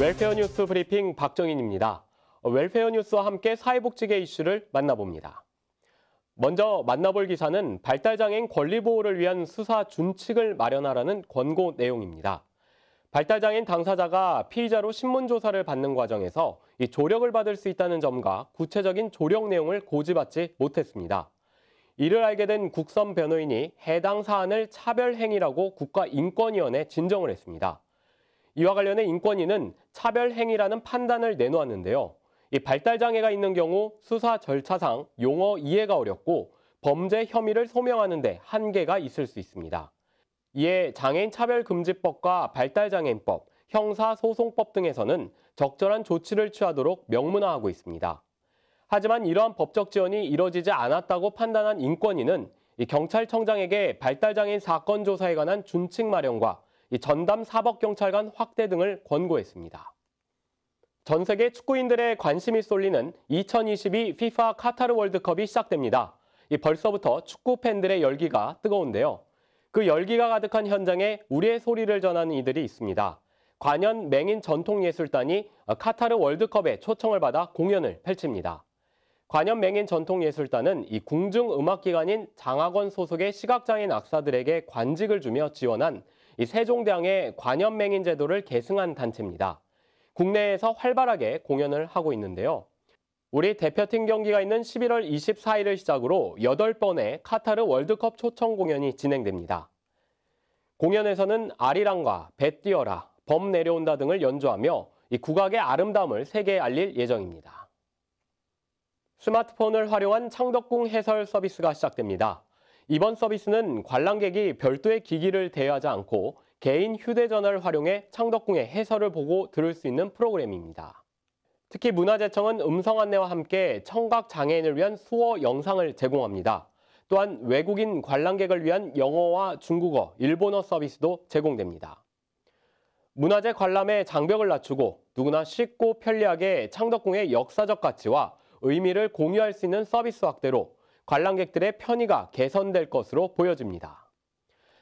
웰페어 뉴스 브리핑 박정인입니다. 웰페어 뉴스와 함께 사회복지계 이슈를 만나봅니다. 먼저 만나볼 기사는 발달장애인 권리보호를 위한 수사 준칙을 마련하라는 권고 내용입니다. 발달장애인 당사자가 피의자로 신문조사를 받는 과정에서 조력을 받을 수 있다는 점과 구체적인 조력 내용을 고지받지 못했습니다. 이를 알게 된 국선 변호인이 해당 사안을 차별행위라고 국가인권위원회 진정을 했습니다. 이와 관련해 인권위는 차별 행위라는 판단을 내놓았는데요. 이 발달 장애가 있는 경우 수사 절차상 용어 이해가 어렵고 범죄 혐의를 소명하는 데 한계가 있을 수 있습니다. 이에 장애인 차별 금지법과 발달 장애인법, 형사소송법 등에서는 적절한 조치를 취하도록 명문화하고 있습니다. 하지만 이러한 법적 지원이 이뤄지지 않았다고 판단한 인권위는 경찰청장에게 발달장애인 사건 조사에 관한 준칙 마련과 전담 사법경찰관 확대 등을 권고했습니다. 전 세계 축구인들의 관심이 쏠리는 2022 FIFA 카타르 월드컵이 시작됩니다. 벌써부터 축구 팬들의 열기가 뜨거운데요. 그 열기가 가득한 현장에 우리의 소리를 전하는 이들이 있습니다. 관현 맹인 전통예술단이 카타르 월드컵에 초청을 받아 공연을 펼칩니다. 관현 맹인 전통예술단은 이 궁중음악기관인 장학원 소속의 시각장애인 악사들에게 관직을 주며 지원한 이 세종대왕의 관현맹인 제도를 계승한 단체입니다. 국내에서 활발하게 공연을 하고 있는데요. 우리 대표팀 경기가 있는 11월 24일을 시작으로 8번의 카타르 월드컵 초청 공연이 진행됩니다. 공연에서는 아리랑과 배 뛰어라, 범 내려온다 등을 연주하며 이 국악의 아름다움을 세계에 알릴 예정입니다. 스마트폰을 활용한 창덕궁 해설 서비스가 시작됩니다. 이번 서비스는 관람객이 별도의 기기를 대여하지 않고 개인 휴대전화를 활용해 창덕궁의 해설을 보고 들을 수 있는 프로그램입니다. 특히 문화재청은 음성 안내와 함께 청각 장애인을 위한 수어 영상을 제공합니다. 또한 외국인 관람객을 위한 영어와 중국어, 일본어 서비스도 제공됩니다. 문화재 관람의 장벽을 낮추고 누구나 쉽고 편리하게 창덕궁의 역사적 가치와 의미를 공유할 수 있는 서비스 확대로 관람객들의 편의가 개선될 것으로 보여집니다.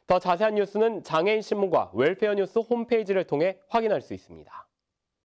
더 자세한 뉴스는 장애인신문과 웰페어뉴스 홈페이지를 통해 확인할 수 있습니다.